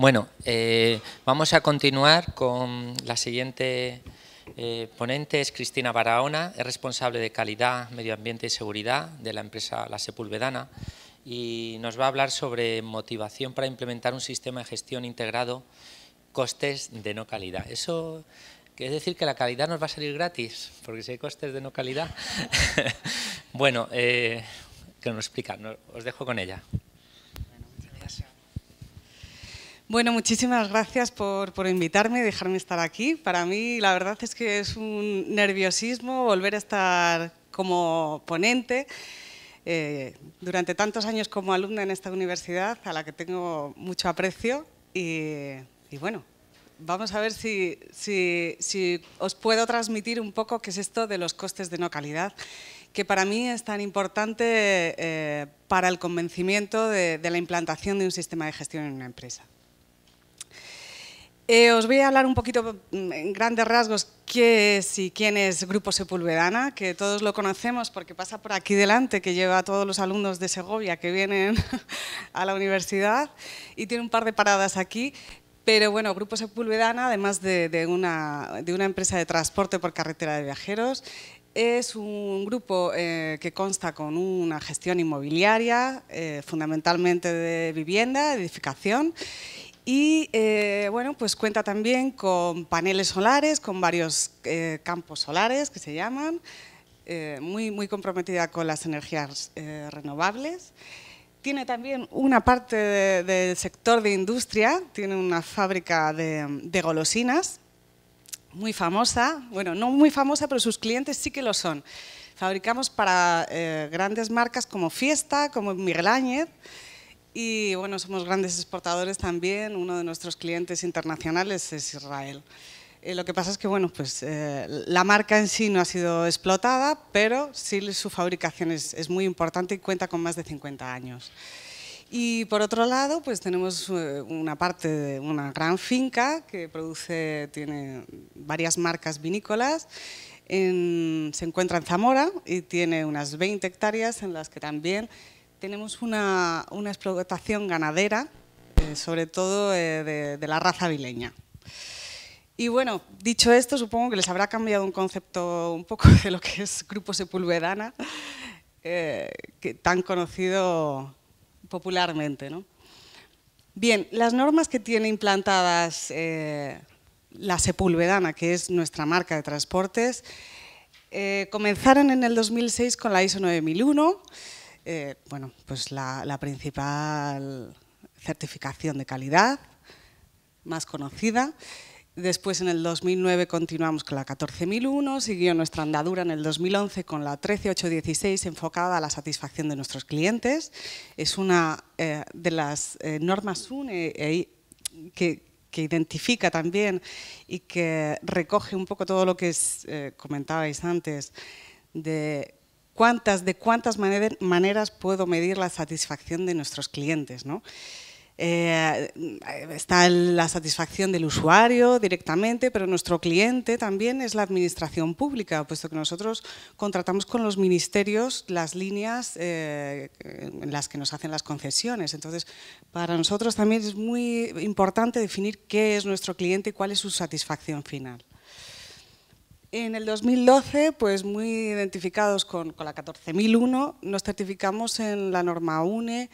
Bueno, eh, vamos a continuar con la siguiente eh, ponente, es Cristina Barahona, es responsable de calidad, medio ambiente y seguridad de la empresa La Sepulvedana y nos va a hablar sobre motivación para implementar un sistema de gestión integrado, costes de no calidad. Eso quiere decir que la calidad nos va a salir gratis, porque si hay costes de no calidad, bueno, eh, que nos explica, os dejo con ella. Bueno, muchísimas gracias por, invitarme y dejarme estar aquí. Para mí, la verdad es que es un nerviosismo volver a estar como ponente. Eh, durante tantos años como alumna en esta universidad, a la que tengo mucho aprecio. Y, bueno, vamos a ver si, os puedo transmitir un poco qué es esto de los costes de no calidad, que para mí es tan importante eh, para el convencimiento de la implantación de un sistema de gestión en una empresa. Eh, os voy a hablar un poquito mm, en grandes rasgos qué es y quién es Grupo Sepulvedana, que todos lo conocemos porque pasa por aquí delante, que lleva a todos los alumnos de Segovia que vienen a la universidad y tiene un par de paradas aquí. Pero bueno, Grupo Sepulvedana, además de, de, una, de una empresa de transporte por carretera de viajeros, es un grupo eh, que consta con una gestión inmobiliaria, eh, fundamentalmente de vivienda, edificación, y eh, bueno, pues cuenta también con paneles solares, con varios eh, campos solares que se llaman, eh, muy, muy comprometida con las energías renovables. Tiene también una parte del sector de industria, tiene una fábrica de, de golosinas muy famosa, bueno, no muy famosa, pero sus clientes sí que lo son. Fabricamos para grandes marcas como Fiesta, como Miguel Áñez, y bueno, somos grandes exportadores también, uno de nuestros clientes internacionales es Israel. Eh, lo que pasa es que bueno, pues, eh, la marca en sí no ha sido explotada, pero sí su fabricación es, muy importante y cuenta con más de 50 años. Y por otro lado, pues tenemos eh, una parte de una gran finca que produce, tiene varias marcas vinícolas se encuentra en Zamora y tiene unas 20 hectáreas en las que también tenemos una, explotación ganadera, eh, sobre todo eh, de, la raza vileña. Y bueno, dicho esto, supongo que les habrá cambiado un concepto un poco de lo que es Grupo Sepulvedana, eh, tan conocido popularmente. Bien, las normas que tiene implantadas la Sepulvedana, que es nuestra marca de transportes, comenzaron en el 2006 con la ISO 9001 eh, bueno, pues la, principal certificación de calidad, más conocida. Después, en el 2009, continuamos con la 14001, siguió nuestra andadura en el 2011 con la 13816, enfocada a la satisfacción de nuestros clientes. Es una eh, de las eh, normas UNE que, identifica también y que recoge un poco todo lo que comentabais antes de cuántas, de cuántas maneras puedo medir la satisfacción de nuestros clientes. ¿no? Eh, está la satisfacción del usuario directamente, pero nuestro cliente también es la administración pública, puesto que nosotros contratamos con los ministerios las líneas eh, en las que nos hacen las concesiones. Entonces, para nosotros también es muy importante definir qué es nuestro cliente y cuál es su satisfacción final. En el 2012, pues muy identificados con, con la 14.001, nos certificamos en la norma UNE,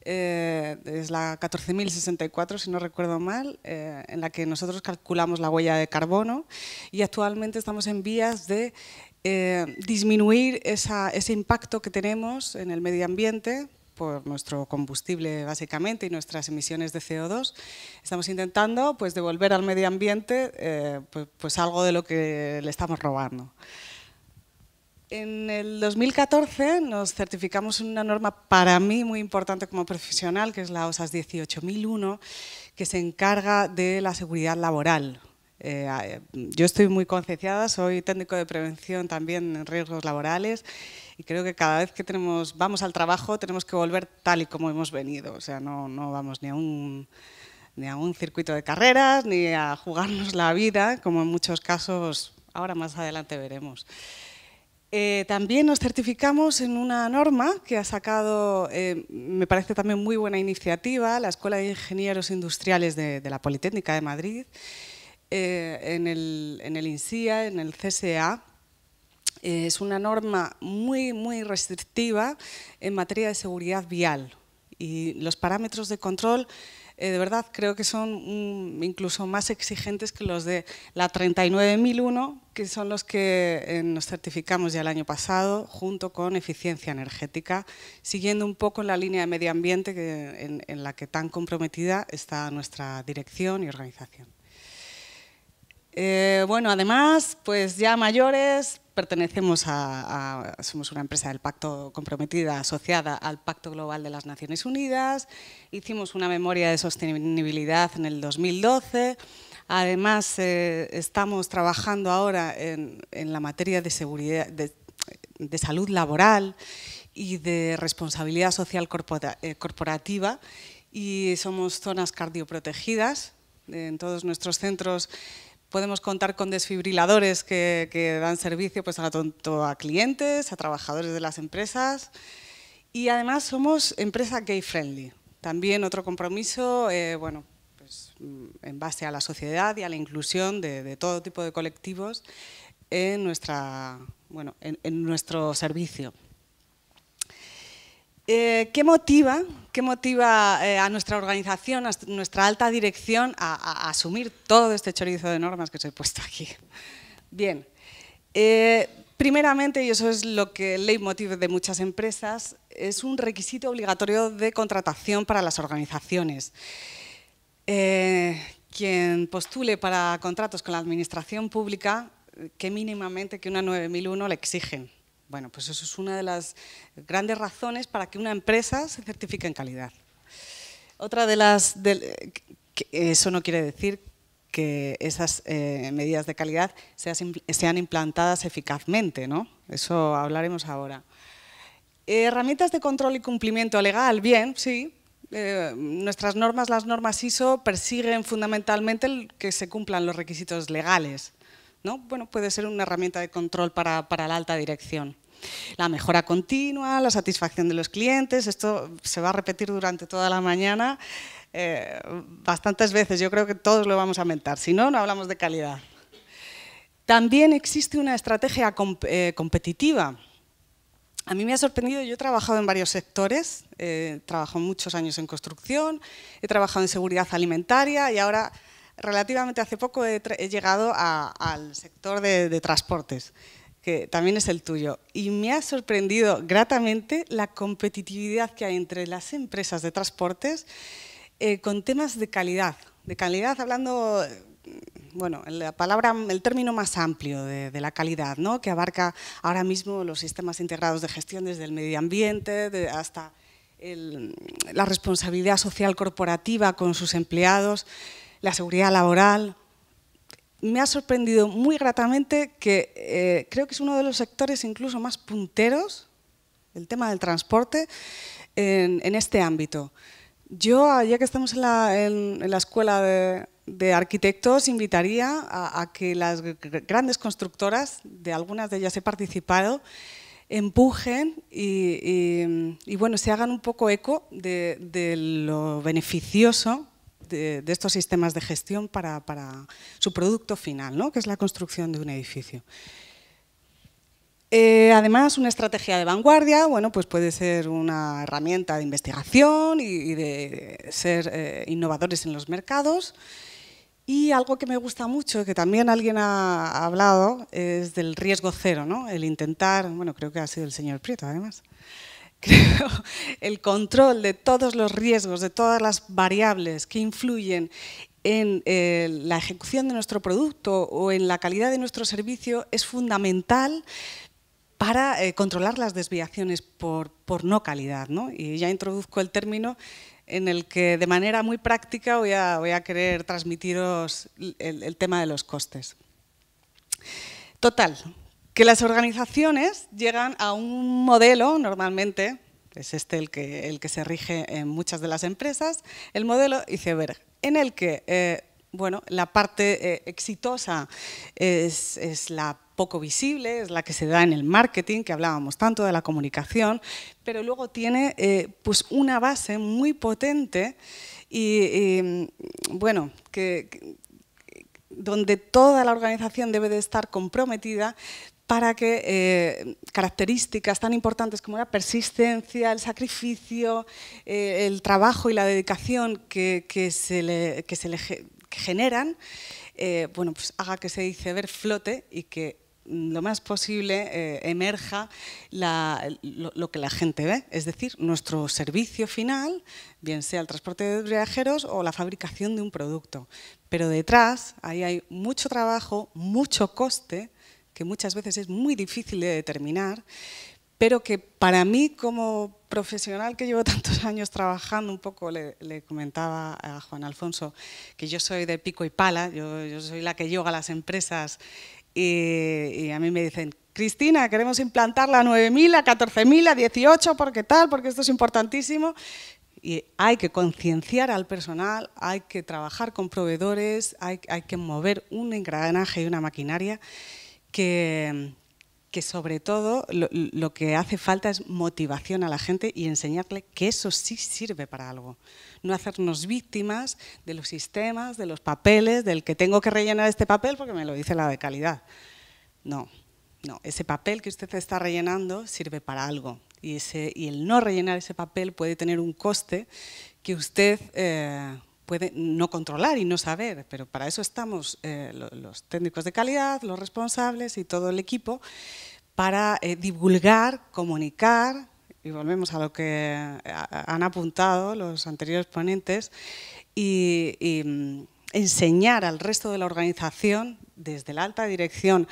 eh, es la 14.064, si no recuerdo mal, eh, en la que nosotros calculamos la huella de carbono y actualmente estamos en vías de eh, disminuir ese impacto que tenemos en el medio ambiente por nuestro combustible básicamente y nuestras emisiones de CO2. Estamos intentando pues, devolver al medio ambiente eh, pues, pues, algo de lo que le estamos robando. En el 2014 nos certificamos una norma para mí muy importante como profesional, que es la OSAS 18001, que se encarga de la seguridad laboral. Eh, eh, yo estoy muy concienciada, soy técnico de prevención también en riesgos laborales y creo que cada vez que tenemos, vamos al trabajo tenemos que volver tal y como hemos venido. O sea, no, vamos ni a, un, ni a un circuito de carreras, ni a jugarnos la vida, como en muchos casos ahora más adelante veremos. Eh, también nos certificamos en una norma que ha sacado, eh, me parece también muy buena iniciativa, la Escuela de Ingenieros Industriales de, la Politécnica de Madrid, eh, en, el, en el INSIA, en el CSA, eh, es una norma muy, muy restrictiva en materia de seguridad vial y los parámetros de control eh, de verdad creo que son mm, incluso más exigentes que los de la 39001, que son los que eh, nos certificamos ya el año pasado, junto con eficiencia energética, siguiendo un poco la línea de medio ambiente en, la que tan comprometida está nuestra dirección y organización. bueno, además, pues ya mayores, pertenecemos a, somos una empresa del Pacto comprometida, asociada al Pacto Global de las Naciones Unidas, hicimos una memoria de sostenibilidad en el 2012, además eh, estamos trabajando ahora en, la materia de seguridad, de, de salud laboral y de responsabilidad social eh, corporativa y somos zonas cardioprotegidas en todos nuestros centros podemos contar con desfibriladores que, dan servicio pues, a, clientes, a trabajadores de las empresas y además somos empresa gay friendly. También otro compromiso eh, bueno, pues, mm, en base a la sociedad y a la inclusión de, todo tipo de colectivos en, nuestra, en nuestro servicio. Eh, ¿Qué motiva, qué motiva eh, a nuestra organización, a nuestra alta dirección, a, asumir todo este chorizo de normas que os he puesto aquí? Bien, eh, primeramente, y eso es lo que el leitmotiv de muchas empresas, es un requisito obligatorio de contratación para las organizaciones. quien postule para contratos con la administración pública, que mínimamente que una 9001 le exigen bueno, pues eso es una de las grandes razones para que una empresa se certifique en calidad. Otra de las... Eh, eso no quiere decir que esas eh, medidas de calidad sean implantadas eficazmente, ¿no? Eso hablaremos ahora. Herramientas de control y cumplimiento legal, bien, sí. Eh, nuestras normas, las normas ISO, persiguen fundamentalmente que se cumplan los requisitos legales. ¿no? Bueno, puede ser una herramienta de control para, la alta dirección. La mejora continua, la satisfacción de los clientes, esto se va a repetir durante toda la mañana eh, bastantes veces. Yo creo que todos lo vamos a mentar, si no, no hablamos de calidad. También existe una estrategia eh, competitiva. A mí me ha sorprendido, yo he trabajado en varios sectores, eh, Trabajo muchos años en construcción, he trabajado en seguridad alimentaria y ahora relativamente hace poco he, llegado al sector de, transportes, que también es el tuyo, y me ha sorprendido gratamente la competitividad que hay entre las empresas de transportes eh, con temas de calidad. De calidad hablando bueno, la palabra, el término más amplio de, la calidad, ¿no? que abarca ahora mismo los sistemas integrados de gestión desde el medio ambiente hasta la responsabilidad social corporativa con sus empleados la seguridad laboral. Me ha sorprendido muy gratamente que eh, creo que es uno de los sectores incluso más punteros, el tema del transporte, en, este ámbito. Yo, ya que estamos en la, escuela de, arquitectos invitaría a, que las grandes constructoras, de algunas de ellas he participado, empujen y, bueno, se hagan un poco eco de, de, lo beneficioso de, estos sistemas de gestión para, su producto final, ¿no? que es la construcción de un edificio. Eh, además, una estrategia de vanguardia bueno, pues puede ser una herramienta de investigación y, de ser eh, innovadores en los mercados. Y algo que me gusta mucho, que también alguien ha hablado, es del riesgo cero, ¿no? el intentar, bueno, creo que ha sido el señor Prieto además, creo, el control de todos los riesgos, de todas las variables que influyen en eh, la ejecución de nuestro producto o en la calidad de nuestro servicio es fundamental para eh, controlar las desviaciones por, no calidad. Y ya introduzco el término en el que de manera muy práctica voy a, querer transmitiros el tema de los costes. Total, que las organizaciones llegan a un modelo, normalmente, es este el que, el que se rige en muchas de las empresas, el modelo iceberg, en el que eh, bueno, la parte eh, exitosa es, la poco visible, es la que se da en el marketing, que hablábamos tanto de la comunicación, pero luego tiene eh, pues una base muy potente y, bueno, donde toda la organización debe de estar comprometida para que eh, características tan importantes como la persistencia, el sacrificio, eh, el trabajo y la dedicación que, se le, se generan, eh, bueno, pues haga que se dice ver flote y que lo más posible emerja lo, lo, que la gente ve, es decir, nuestro servicio final, bien sea el transporte de viajeros o la fabricación de un producto. Pero detrás, ahí hay mucho trabajo, mucho coste, que muchas veces es muy difícil de determinar, pero que para mí como profesional que llevo tantos años trabajando, un poco le, comentaba a Juan Alfonso que yo soy de pico y pala, yo, soy la que yoga a las empresas y, a mí me dicen, Cristina, queremos implantar la 9.000, a 14.000, a 18, porque tal, porque esto es importantísimo. Y hay que concienciar al personal, hay que trabajar con proveedores, hay, hay que mover un engranaje y una maquinaria que, sobre todo lo, que hace falta es motivación a la gente y enseñarle que eso sí sirve para algo. No hacernos víctimas de los sistemas, de los papeles, del que tengo que rellenar este papel porque me lo dice la de calidad. No, no, ese papel que usted está rellenando sirve para algo. Y, ese, y el no rellenar ese papel puede tener un coste que usted eh, puede no controlar y no saber, pero para eso estamos eh, los técnicos de calidad, los responsables y todo el equipo para eh, divulgar, comunicar, y volvemos a lo que eh, han apuntado los anteriores ponentes, y, mm, enseñar al resto de la organización, desde la alta dirección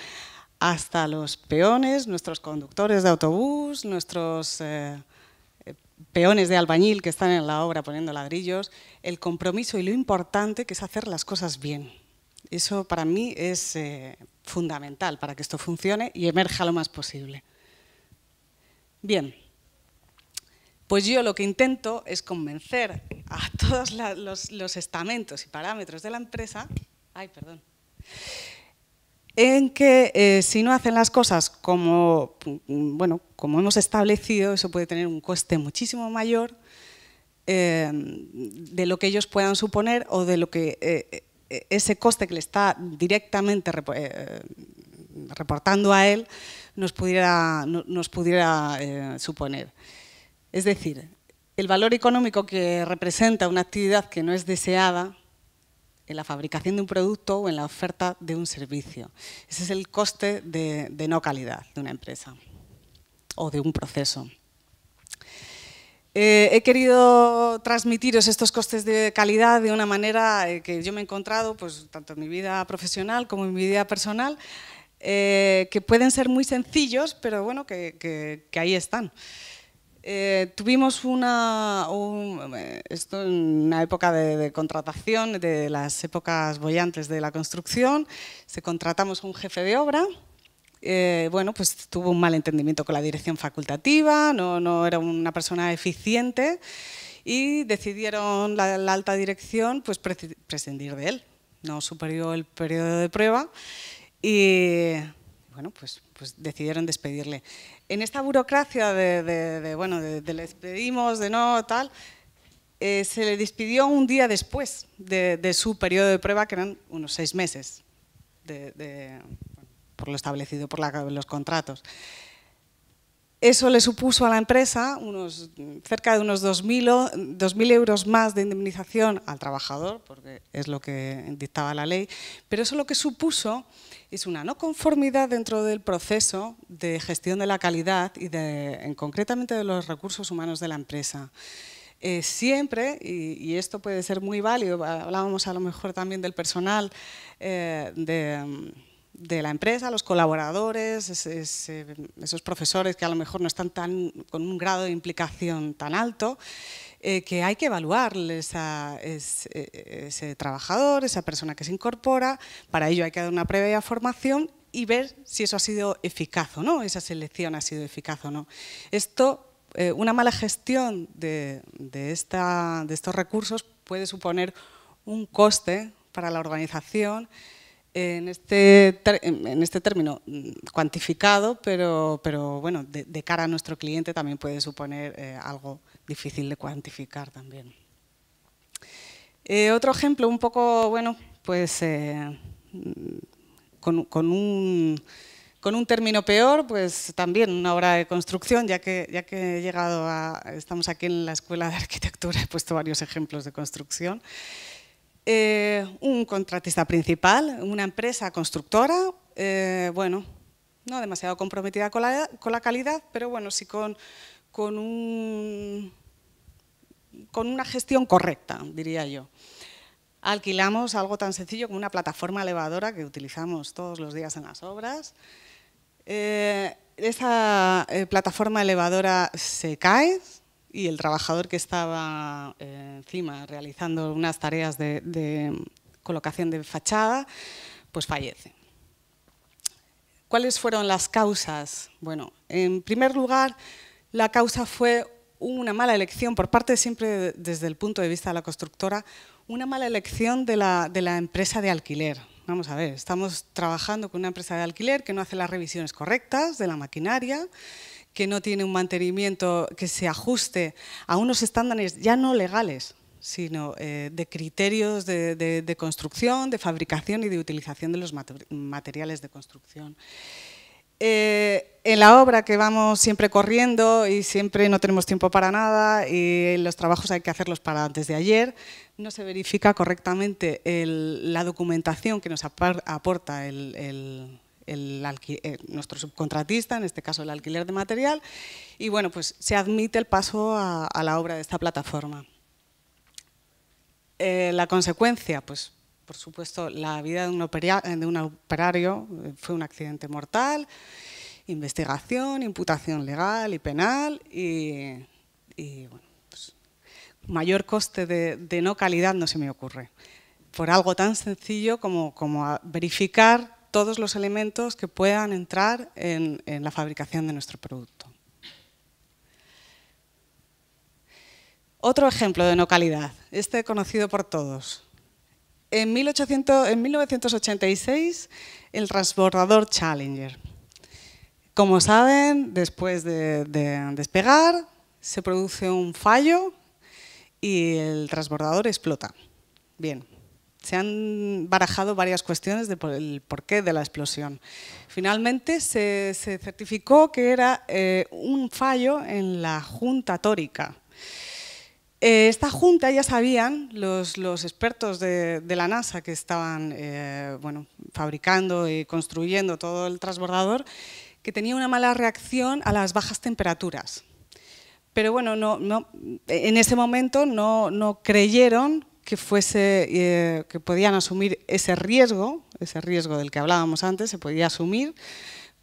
hasta los peones, nuestros conductores de autobús, nuestros peones de albañil que están en la obra poniendo ladrillos, el compromiso y lo importante que es hacer las cosas bien. Eso para mí es eh, fundamental para que esto funcione y emerja lo más posible. Bien, pues yo lo que intento es convencer a todos los, los estamentos y parámetros de la empresa, ay, perdón, en que eh, si no hacen las cosas como, mm, bueno, como hemos establecido, eso puede tener un coste muchísimo mayor eh, de lo que ellos puedan suponer o de lo que eh, ese coste que le está directamente reportando a él nos pudiera, nos pudiera suponer. Es decir, el valor económico que representa una actividad que no es deseada en la fabricación de un producto o en la oferta de un servicio. Ese es el coste de, no calidad de una empresa o de un proceso. Eh, he querido transmitiros estos costes de calidad de una manera eh, que yo me he encontrado, pues, tanto en mi vida profesional como en mi vida personal, eh, que pueden ser muy sencillos, pero bueno, que, que ahí están. Eh, tuvimos una, eh, esto en una época de, contratación, de las épocas bollantes de la construcción, se contratamos un jefe de obra, eh, bueno, pues tuvo un malentendimiento con la dirección facultativa, no, no era una persona eficiente y decidieron la, alta dirección pues prescindir de él, no superó el periodo de prueba y bueno, pues, pues decidieron despedirle en esta burocracia de, bueno, de, les pedimos, de no, tal, eh, se le despidió un día después de, su periodo de prueba, que eran unos seis meses, por lo establecido por los contratos. Eso le supuso a la empresa unos, cerca de unos 2.000, euros más de indemnización al trabajador, porque es lo que dictaba la ley, pero eso lo que supuso es una no conformidad dentro del proceso de gestión de la calidad y en concretamente de los recursos humanos de la empresa. Eh, siempre, y, esto puede ser muy válido, hablábamos a lo mejor también del personal eh, de de la empresa, los colaboradores, esos profesores que a lo mejor no están tan, con un grado de implicación tan alto, eh, que hay que evaluarles a e, e, ese, trabajador, esa persona que se incorpora, para ello hay que dar una previa formación y ver si eso ha sido eficaz o no, esa selección ha sido eficaz o no. Esto, eh, una mala gestión esta, de estos recursos puede suponer un coste para la organización este en este, término mm, cuantificado, pero, bueno, de, cara a nuestro cliente también puede suponer eh, algo difícil de cuantificar también. Eh, otro ejemplo, un poco, bueno, pues eh, mm, con, un, término peor, pues también una obra de construcción, ya que, ya que he llegado a, estamos aquí en la Escuela de Arquitectura, he puesto varios ejemplos de construcción. Eh, un contratista principal, una empresa constructora, eh, bueno, no demasiado comprometida con la, calidad, pero bueno, sí con, con, una gestión correcta, diría yo. Alquilamos algo tan sencillo como una plataforma elevadora que utilizamos todos los días en las obras. Eh, esa plataforma elevadora se cae, y el trabajador que estaba eh, encima realizando unas tareas de, de colocación de fachada, pues fallece. ¿Cuáles fueron las causas? Bueno, en primer lugar, la causa fue una mala elección, por parte siempre desde el punto de vista de la constructora, una mala elección de la, de la, empresa de alquiler. Vamos a ver, estamos trabajando con una empresa de alquiler que no hace las revisiones correctas de la maquinaria que no tiene un mantenimiento que se ajuste a unos estándares ya no legales, sino eh, de criterios de, construcción, de fabricación y de utilización de los materiales de construcción. Eh, en la obra que vamos siempre corriendo y siempre no tenemos tiempo para nada y los trabajos hay que hacerlos para antes de ayer, no se verifica correctamente la documentación que nos aporta el eh, nuestro subcontratista, en este caso el alquiler de material, y bueno, pues se admite el paso a, la obra de esta plataforma. Eh, la consecuencia, pues por supuesto, la vida de un, eh, operario, fue un accidente mortal, investigación, imputación legal y penal, y, bueno, pues, mayor coste de, no calidad no se me ocurre por algo tan sencillo como, como verificar todos los elementos que puedan entrar en, la fabricación de nuestro producto. Otro ejemplo de no calidad, este conocido por todos. En, 1986, el transbordador Challenger. Como saben, después de, de despegar, se produce un fallo y el transbordador explota. Bien, se han barajado varias cuestiones del porqué de la explosión. Finalmente se, certificó que era eh, un fallo en la junta tórica. Eh, esta junta ya sabían los, expertos de, la NASA que estaban eh, bueno, fabricando y construyendo todo el transbordador que tenía una mala reacción a las bajas temperaturas. Pero bueno, no, no, en ese momento no creyeron que fuese eh, que podían asumir ese riesgo, ese riesgo del que hablábamos antes, se podía asumir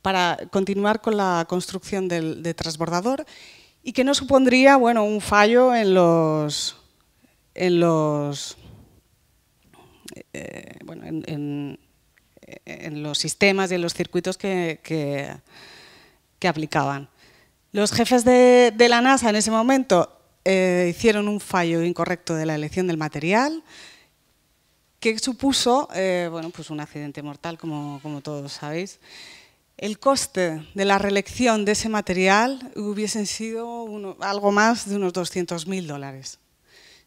para continuar con la construcción del transbordador y que no supondría bueno, un fallo en los, en los, eh, en, los sistemas y en los circuitos que, que, aplicaban. Los jefes de, de, la NASA en ese momento eh, hicieron un fallo incorrecto de la elección del material que supuso eh, bueno, pues un accidente mortal, como, como todos sabéis. El coste de la reelección de ese material hubiesen sido algo más de unos 200.000 dólares.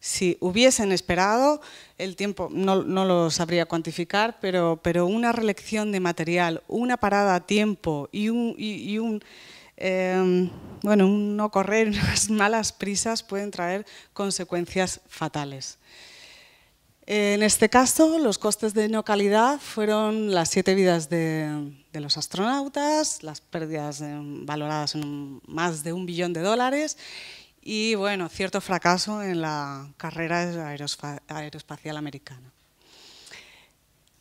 Si hubiesen esperado, el tiempo no, no lo sabría cuantificar, pero, pero, una reelección de material, una parada a tiempo y un, y un Em, bueno, no correr, unas malas prisas pueden traer consecuencias fatales. En este caso, los costes de no calidad fueron las siete vidas de, los astronautas, las pérdidas valoradas en más de un billón de dólares y, bueno, cierto fracaso en la carrera aeroespacial americana.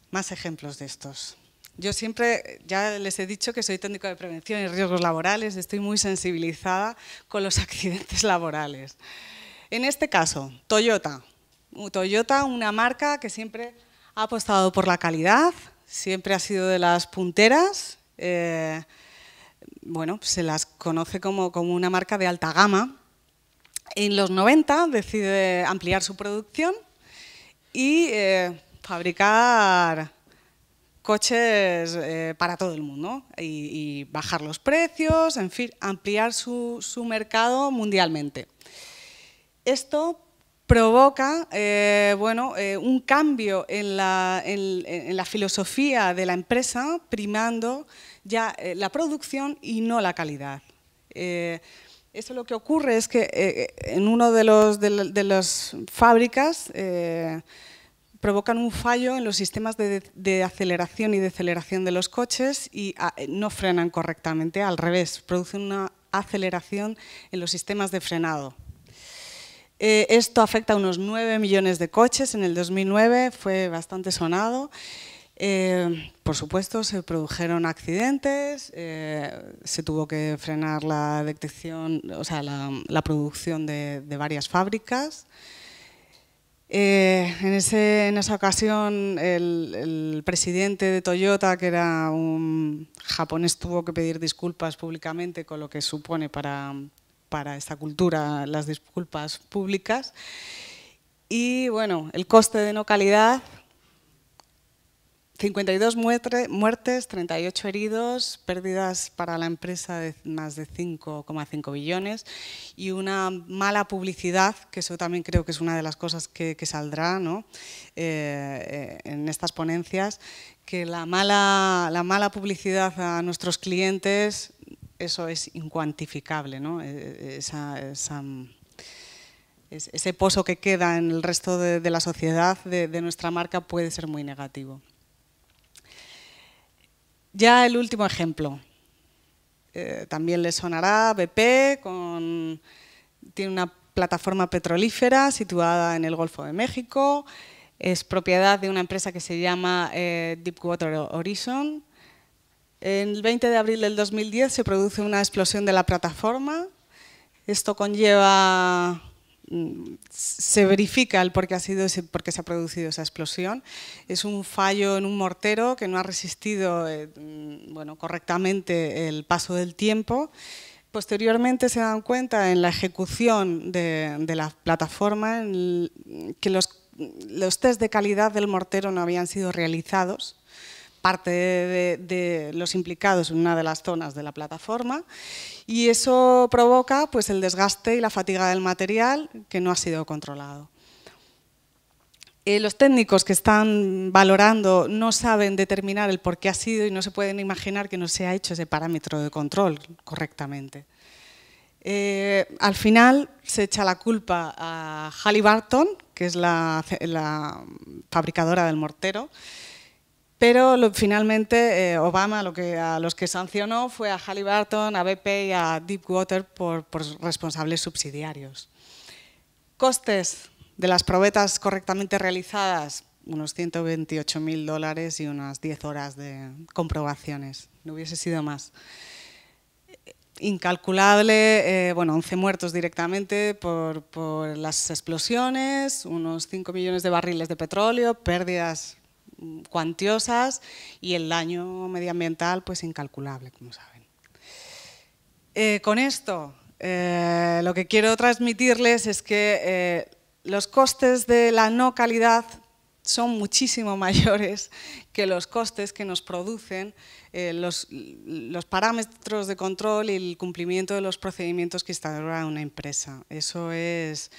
Más ejemplos de estos. Yo siempre, ya les he dicho que soy técnico de prevención y riesgos laborales, estoy muy sensibilizada con los accidentes laborales. En este caso, Toyota. Toyota, una marca que siempre ha apostado por la calidad, siempre ha sido de las punteras. Eh, bueno, se las conoce como, una marca de alta gama. En los 90 decide ampliar su producción y eh, fabricar coches eh, para todo el mundo y, bajar los precios, en fin, ampliar su, mercado mundialmente. Esto provoca eh, bueno, eh, un cambio en la, filosofía de la empresa, primando ya la producción y no la calidad. Eso lo que ocurre es que en una de, las fábricas provocan un fallo en los sistemas de, aceleración y deceleración de los coches y ah, no frenan correctamente, al revés, producen una aceleración en los sistemas de frenado. Eh, esto afecta a unos 9 millones de coches en el 2009, fue bastante sonado. Eh, por supuesto, se produjeron accidentes, eh, se tuvo que frenar la detección, o sea, la, producción de, de varias fábricas. Eh, en, esa ocasión, el, presidente de Toyota, que era un japonés, tuvo que pedir disculpas públicamente, con lo que supone para, para esta cultura las disculpas públicas. Y bueno, el coste de no calidad 52 muertes, muertes, 38 heridos, pérdidas para la empresa de más de 5,5 billones y una mala publicidad, que eso también creo que es una de las cosas que, saldrá eh, eh, en estas ponencias, que la mala, la mala publicidad a nuestros clientes, eso es incuantificable, eh, ese pozo que queda en el resto de, la sociedad de nuestra marca puede ser muy negativo. Ya el último ejemplo. Eh, también le sonará BP, tiene una plataforma petrolífera situada en el Golfo de México. Es propiedad de una empresa que se llama eh, Deepwater Horizon. El 20 de abril del 2010 se produce una explosión de la plataforma. Esto conlleva se verifica el por qué, ha sido se ha producido esa explosión. Es un fallo en un mortero que no ha resistido eh, mm, bueno, correctamente el paso del tiempo. Posteriormente se dan cuenta en la ejecución de, la plataforma que los, los test de calidad del mortero no habían sido realizados parte de, los implicados en una de las zonas de la plataforma y eso provoca pues, el desgaste y la fatiga del material que no ha sido controlado. Eh, los técnicos que están valorando no saben determinar el por qué ha sido y no se pueden imaginar que no se ha hecho ese parámetro de control correctamente. Eh, al final se echa la culpa a Halliburton, que es la fabricadora del mortero, pero finalmente eh, Obama lo que, a los que sancionó fue a Halliburton, a BP y a Deepwater por, responsables subsidiarios. Costes de las probetas correctamente realizadas, unos 128.000 dólares y unas 10 horas de comprobaciones. No hubiese sido más. Incalculable, eh, bueno, 11 muertos directamente por, por, las explosiones, unos 5 millones de barriles de petróleo, pérdidas cuantiosas y el daño medioambiental pues incalculable, como saben. Eh, con esto, eh, lo que quiero transmitirles es que eh, los costes de la no calidad son muchísimo mayores que los costes que nos producen eh, los, parámetros de control y el cumplimiento de los procedimientos que instaura una empresa. Eso es,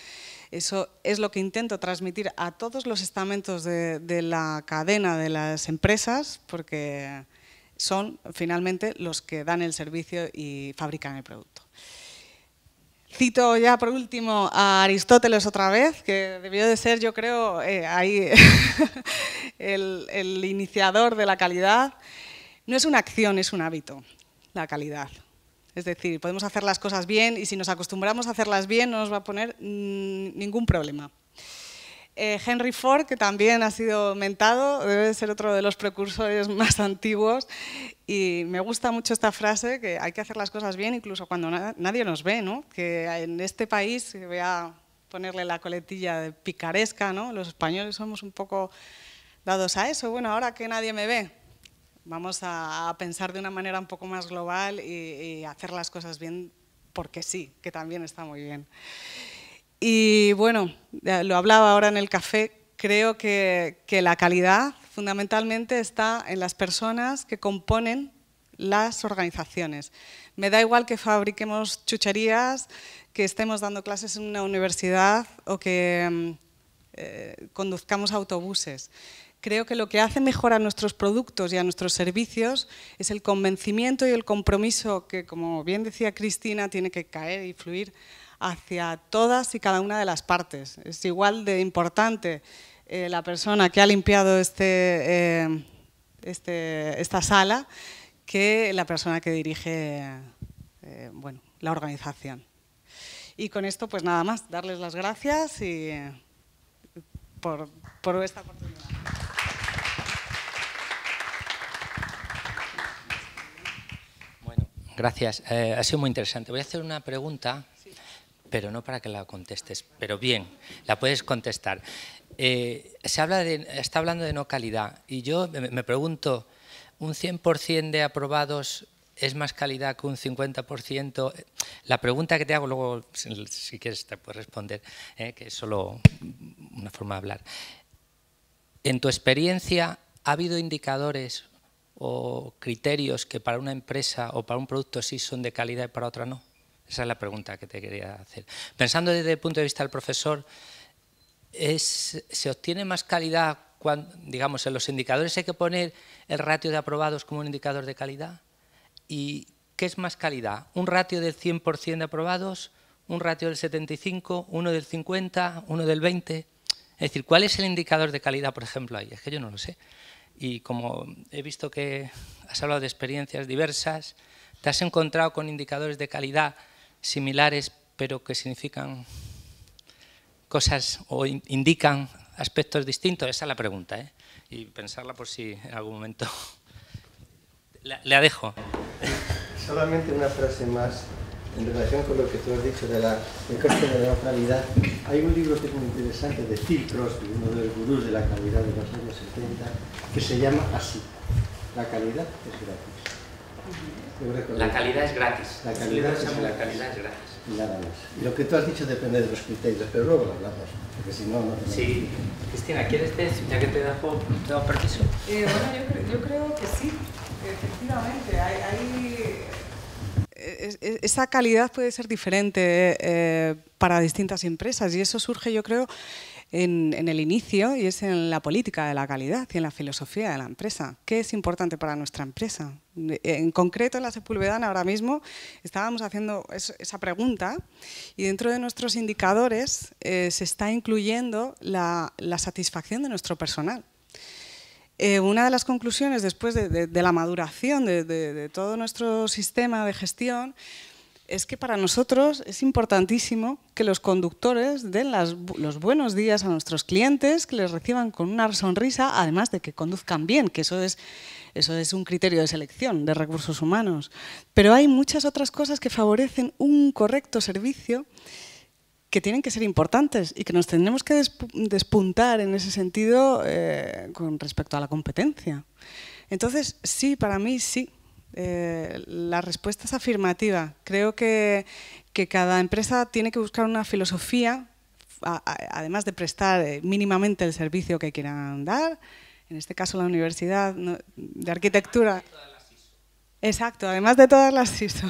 eso es lo que intento transmitir a todos los estamentos de la cadena de las empresas, porque son finalmente los que dan el servicio y fabrican el producto. Cito ya por último a Aristóteles otra vez, que debió de ser, yo creo, eh, ahí el iniciador de la calidad. No es una acción, es un hábito, la calidad. Es decir, podemos hacer las cosas bien y si nos acostumbramos a hacerlas bien no nos va a poner mm, ningún problema. Eh, Henry Ford, que también ha sido mentado, debe ser otro de los precursores más antiguos. Y me gusta mucho esta frase, que hay que hacer las cosas bien incluso cuando nadie nos ve, Que en este país, voy a ponerle la coletilla de picaresca, ¿no? Los españoles somos un poco dados a eso. Bueno, ahora que nadie me ve, vamos a, pensar de una manera un poco más global y, y hacer las cosas bien porque sí, que también está muy bien. Y bueno, lo hablaba ahora en el café, creo que, la calidad fundamentalmente está en las personas que componen las organizaciones. Me da igual que fabriquemos chucherías, que estemos dando clases en una universidad o que mm, eh, conduzcamos autobuses. Creo que lo que hace mejor a nuestros productos y a nuestros servicios es el convencimiento y el compromiso que, como bien decía Cristina, tiene que caer y fluir hacia todas y cada una de las partes. Es igual de importante eh, la persona que ha limpiado este, eh, este, esta sala que la persona que dirige eh, la organización. Y con esto, pues nada más, darles las gracias y, por, esta oportunidad. Bueno, gracias. ha sido muy interesante. Voy a hacer una pregunta pero no para que la contestes, pero bien, la puedes contestar. Eh, se habla de, está hablando de no calidad y yo me, pregunto, ¿un 100% de aprobados es más calidad que un 50%? La pregunta que te hago luego, si, quieres te puedes responder, eh, que es solo una forma de hablar. En tu experiencia, ¿ha habido indicadores o criterios que para una empresa o para un producto sí son de calidad y para otra no? Esa es la pregunta que te quería hacer. Pensando desde el punto de vista del profesor, es, ¿se obtiene más calidad cuando, digamos, en los indicadores hay que poner el ratio de aprobados como un indicador de calidad? ¿Y qué es más calidad? ¿Un ratio del 100% de aprobados? ¿Un ratio del 75%? ¿Uno del 50%? ¿Uno del 20%? Es decir, ¿cuál es el indicador de calidad, por ejemplo, ahí? Es que yo no lo sé. Y como he visto que has hablado de experiencias diversas, te has encontrado con indicadores de calidad similares, pero que significan cosas o indican aspectos distintos? Esa es la pregunta, ¿eh? Y pensarla por si en algún momento... La, dejo. Solamente una frase más en relación con lo que tú has dicho de la, de la calidad, hay un libro que es muy interesante de Phil Crosby, uno de los gurús de la calidad de los años 70, que se llama así, La calidad es gratis. La calidad es gratis. La calidad, es, La Nada más. Lo que tú has dicho depende de los criterios, pero luego lo hablamos, porque si no, no Sí. Cristina, ¿quieres te, ya que te dejo, te permiso? Eh, bueno, yo creo, yo creo, que sí, efectivamente. Hay, esa calidad puede ser diferente eh, para distintas empresas y eso surge, yo creo, en, el inicio y es en la política de la calidad y en la filosofía de la empresa. ¿Qué es importante para nuestra empresa? Eh, en concreto, en la Sepulvedana ahora mismo estábamos haciendo esa pregunta y dentro de nuestros indicadores eh, se está incluyendo la, satisfacción de nuestro personal. Eh, una de las conclusiones después de, la maduración de, de, todo nuestro sistema de gestión es que para nosotros es importantísimo que los conductores den los buenos días a nuestros clientes, que les reciban con una sonrisa, además de que conduzcan bien, que eso es, eso es un criterio de selección de recursos humanos. Pero hay muchas otras cosas que favorecen un correcto servicio que tienen que ser importantes y que nos tenemos que despuntar en ese sentido eh, con respecto a la competencia. Entonces, sí, para mí sí, eh, la respuesta es afirmativa. Creo que, que, cada empresa tiene que buscar una filosofía, además de prestar eh, mínimamente el servicio que quieran dar, en este caso la Universidad de Arquitectura. Exacto, además de todas las ISO.